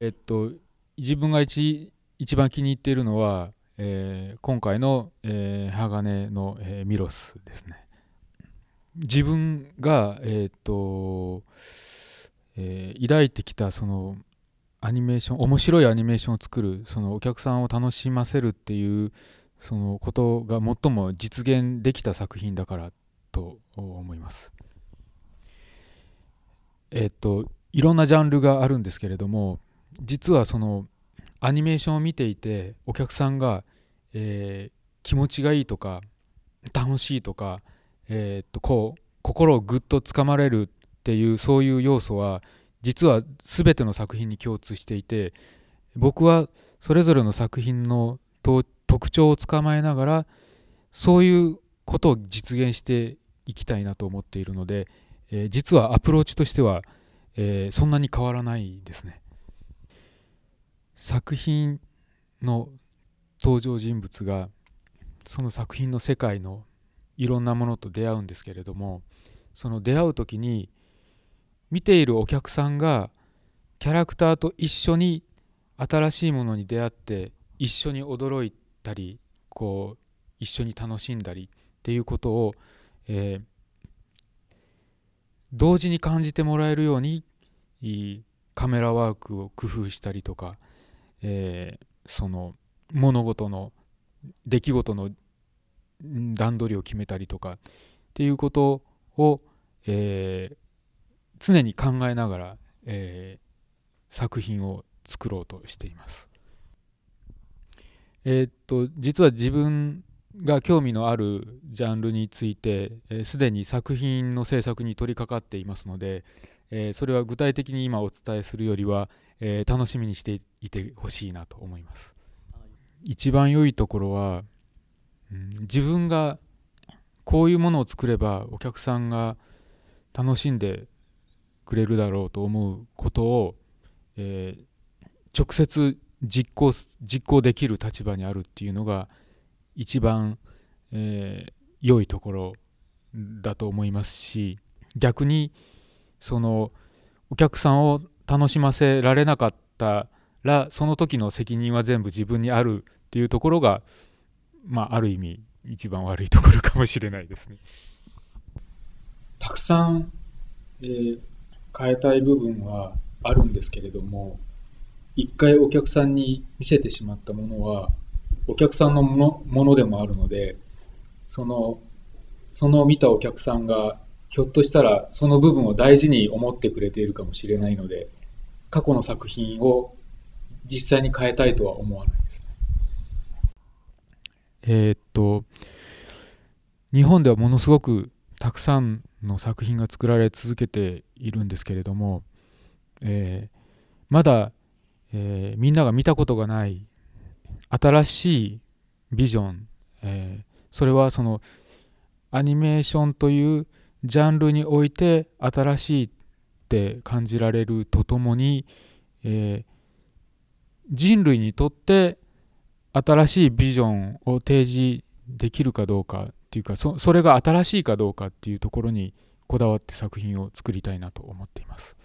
えっと自分が一一番気に入っているのは、えー、今回の、えー、鋼の、えー、ミロスですね。自分が、えー、っとえー、抱いてきたそのアニメーション面白いアニメーションを作るそのお客さんを楽しませるっていうそのことが最も実現できた作品だからと思います。えっといろんなジャンルがあるんですけれども実はそのアニメーションを見ていてお客さんが、えー、気持ちがいいとか楽しいとか、えー、っとこう心をぐっとつかまれるっていうそういう要素は実は全ての作品に共通していて僕はそれぞれの作品の特徴をつかまえながらそういうことを実現していきたいなと思っているので、えー、実はアプローチとしては、えー、そんなに変わらないですね。作品の登場人物がその作品の世界のいろんなものと出会うんですけれどもその出会う時に見ているお客さんがキャラクターと一緒に新しいものに出会って一緒に驚いたりこう一緒に楽しんだりっていうことを、えー、同時に感じてもらえるようにカメラワークを工夫したりとかえー、その物事の出来事の段取りを決めたりとかっていうことを、えー、常に考えながら、えー、作品を作ろうとしています。えー、っと実は自分が興味のあるジャンルについてすで、えー、に作品の制作に取り掛かっていますので、えそれは具体的に今お伝えするよりは、え楽しみにしていてほしいなと思います。一番良いところは、うん、自分がこういうものを作ればお客さんが楽しんでくれるだろうと思うことを、えー、直接実行実行できる立場にあるっていうのが一番、えー、良いところだと思いますし逆に、そのお客さんを楽しませられなかったらその時の責任は全部自分にあるっていうところが、まあ、ある意味一番悪いところかもしれないですね。たくさん、えー、変えたい部分はあるんですけれども一回お客さんに見せてしまったものはお客さんのものでもあるのでそのその見たお客さんがひょっとしたらその部分を大事に思ってくれているかもしれないので、過去の作品を実際に変えたいとは思わないですね。えー、っと、日本ではものすごくたくさんの作品が作られ続けているんですけれども、えー、まだ、えー、みんなが見たことがない新しいビジョン、えー、それはそのアニメーションというジャンルにおいて新しいって感じられるとともに、えー、人類にとって新しいビジョンを提示できるかどうかっていうかそれが新しいかどうかっていうところにこだわって作品を作りたいなと思っています。